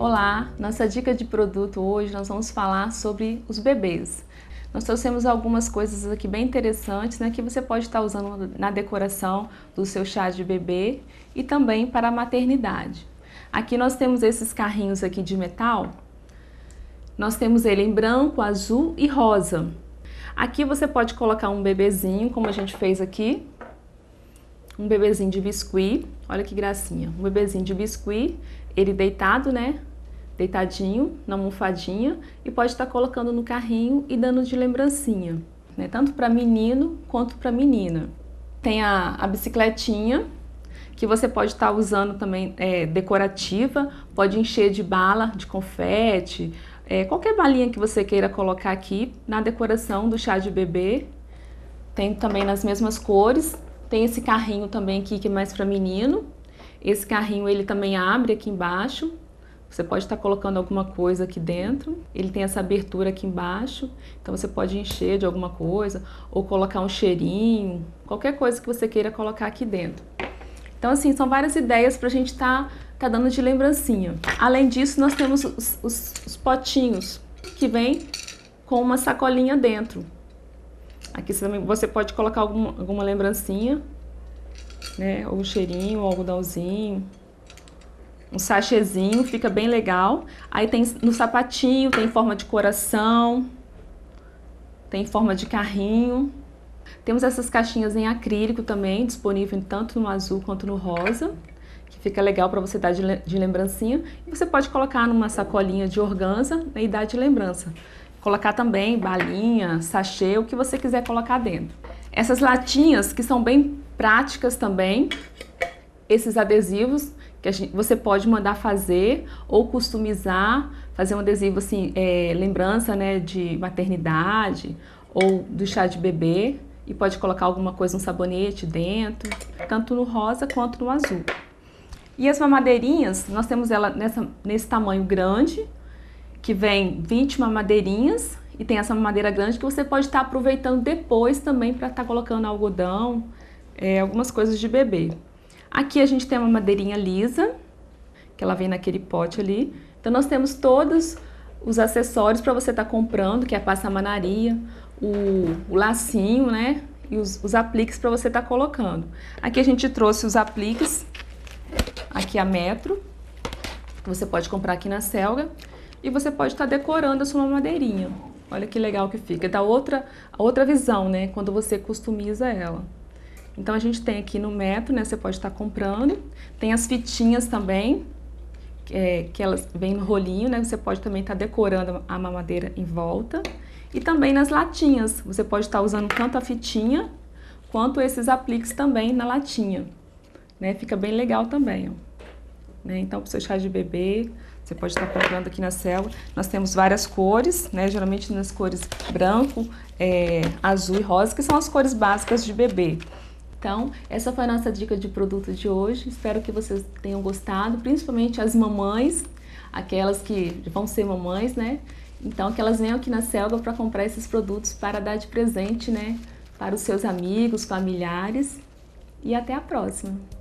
Olá, nossa dica de produto hoje nós vamos falar sobre os bebês. Nós trouxemos algumas coisas aqui bem interessantes, né, que você pode estar usando na decoração do seu chá de bebê e também para a maternidade. Aqui nós temos esses carrinhos aqui de metal. Nós temos ele em branco, azul e rosa. Aqui você pode colocar um bebezinho, como a gente fez aqui. Um bebezinho de biscuit. Olha que gracinha. Um bebezinho de biscuit, ele deitado, né? deitadinho na almofadinha e pode estar colocando no carrinho e dando de lembrancinha, né? tanto para menino quanto para menina. Tem a, a bicicletinha, que você pode estar usando também é, decorativa, pode encher de bala, de confete, é, qualquer balinha que você queira colocar aqui na decoração do chá de bebê. Tem também nas mesmas cores. Tem esse carrinho também aqui que é mais para menino. Esse carrinho ele também abre aqui embaixo. Você pode estar colocando alguma coisa aqui dentro, ele tem essa abertura aqui embaixo, então você pode encher de alguma coisa ou colocar um cheirinho, qualquer coisa que você queira colocar aqui dentro. Então, assim, são várias ideias para a gente estar tá, tá, dando de lembrancinha. Além disso, nós temos os, os, os potinhos que vem com uma sacolinha dentro. Aqui você, também, você pode colocar alguma, alguma lembrancinha, né? Ou um cheirinho, ou algodãozinho um sachêzinho, fica bem legal. Aí tem no sapatinho, tem forma de coração, tem forma de carrinho. Temos essas caixinhas em acrílico também, disponível tanto no azul quanto no rosa, que fica legal para você dar de, lembrancinha. E você pode colocar numa sacolinha de organza e dar de lembrança. Colocar também balinha, sachê, o que você quiser colocar dentro. Essas latinhas que são bem práticas também, esses adesivos, que gente, você pode mandar fazer ou customizar, fazer um adesivo assim, é, lembrança né, de maternidade ou do chá de bebê e pode colocar alguma coisa, um sabonete dentro, tanto no rosa quanto no azul. E as mamadeirinhas, nós temos ela nessa, nesse tamanho grande, que vem 20 mamadeirinhas e tem essa mamadeira grande que você pode estar tá aproveitando depois também para estar tá colocando algodão, é, algumas coisas de bebê. Aqui a gente tem uma madeirinha lisa, que ela vem naquele pote ali. Então nós temos todos os acessórios para você estar tá comprando, que é a passamanaria, o, o lacinho, né? E os, os apliques para você estar tá colocando. Aqui a gente trouxe os apliques, aqui a metro, que você pode comprar aqui na Selga. E você pode estar tá decorando a sua madeirinha. Olha que legal que fica. Dá outra, outra visão, né? Quando você customiza ela. Então a gente tem aqui no Metro, né? Você pode estar comprando. Tem as fitinhas também, é, que elas vêm no rolinho, né? Você pode também estar decorando a mamadeira em volta. E também nas latinhas. Você pode estar usando tanto a fitinha quanto esses apliques também na latinha. Né? Fica bem legal também, ó. Né? Então, para o seu chá de bebê, você pode estar comprando aqui na célula. Nós temos várias cores, né? Geralmente nas cores branco, é, azul e rosa, que são as cores básicas de bebê. Então, essa foi a nossa dica de produto de hoje. Espero que vocês tenham gostado, principalmente as mamães, aquelas que vão ser mamães, né? Então, que elas venham aqui na Selva para comprar esses produtos para dar de presente, né? Para os seus amigos, familiares. E até a próxima!